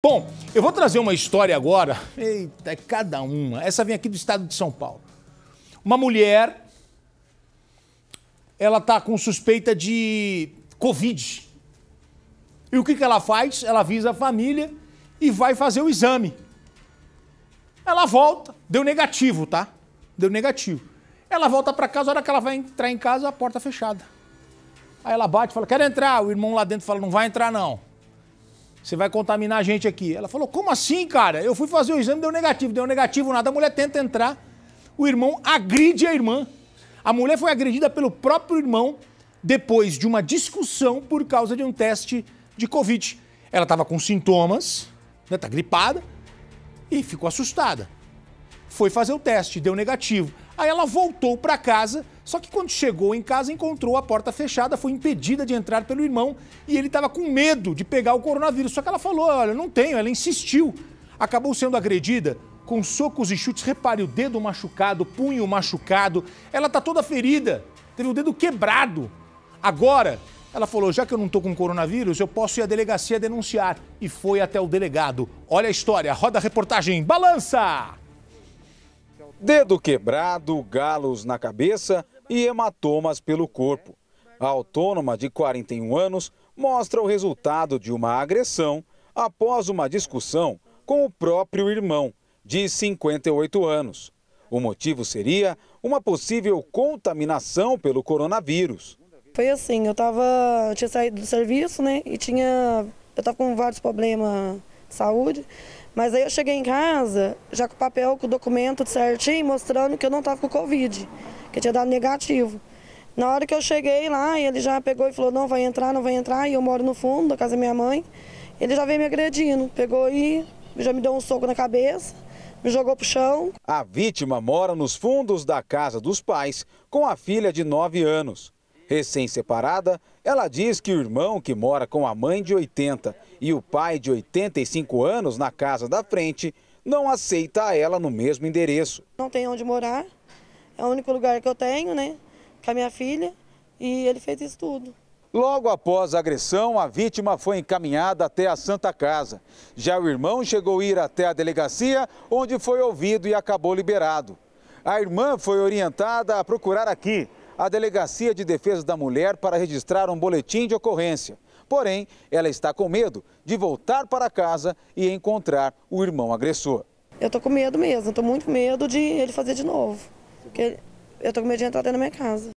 Bom, eu vou trazer uma história agora. Eita, é cada uma. Essa vem aqui do estado de São Paulo. Uma mulher, ela tá com suspeita de Covid. E o que, que ela faz? Ela avisa a família e vai fazer o exame. Ela volta, deu negativo, tá? Deu negativo. Ela volta para casa, a hora que ela vai entrar em casa, a porta fechada. Aí ela bate e fala: Quero entrar. O irmão lá dentro fala: Não vai entrar, não. Você vai contaminar a gente aqui. Ela falou: Como assim, cara? Eu fui fazer o exame, deu negativo. Deu negativo, nada. A mulher tenta entrar. O irmão agride a irmã. A mulher foi agredida pelo próprio irmão depois de uma discussão por causa de um teste de Covid. Ela estava com sintomas, né, tá gripada, e ficou assustada. Foi fazer o teste, deu negativo. Aí ela voltou para casa só que quando chegou em casa, encontrou a porta fechada, foi impedida de entrar pelo irmão e ele estava com medo de pegar o coronavírus. Só que ela falou: olha, não tenho, ela insistiu. Acabou sendo agredida com socos e chutes. Repare o dedo machucado, punho machucado. Ela está toda ferida, teve o dedo quebrado. Agora, ela falou: já que eu não estou com coronavírus, eu posso ir à delegacia denunciar. E foi até o delegado. Olha a história, roda a reportagem, balança! Dedo quebrado, galos na cabeça e hematomas pelo corpo. A autônoma, de 41 anos, mostra o resultado de uma agressão após uma discussão com o próprio irmão, de 58 anos. O motivo seria uma possível contaminação pelo coronavírus. Foi assim, eu, tava, eu tinha saído do serviço, né, e tinha, eu estava com vários problemas saúde. Mas aí eu cheguei em casa, já com o papel, com o documento certinho, mostrando que eu não estava com Covid, que tinha dado negativo. Na hora que eu cheguei lá, ele já pegou e falou, não, vai entrar, não vai entrar, e eu moro no fundo da casa da minha mãe. Ele já veio me agredindo, pegou e já me deu um soco na cabeça, me jogou pro chão. A vítima mora nos fundos da casa dos pais com a filha de 9 anos. Recém-separada, ela diz que o irmão, que mora com a mãe de 80 e o pai de 85 anos na casa da frente, não aceita ela no mesmo endereço. Não tem onde morar, é o único lugar que eu tenho, né? Com a minha filha, e ele fez isso tudo. Logo após a agressão, a vítima foi encaminhada até a Santa Casa. Já o irmão chegou a ir até a delegacia, onde foi ouvido e acabou liberado. A irmã foi orientada a procurar aqui à Delegacia de Defesa da Mulher para registrar um boletim de ocorrência. Porém, ela está com medo de voltar para casa e encontrar o irmão agressor. Eu tô com medo mesmo, estou tô muito medo de ele fazer de novo. Porque eu tô com medo de entrar dentro da minha casa.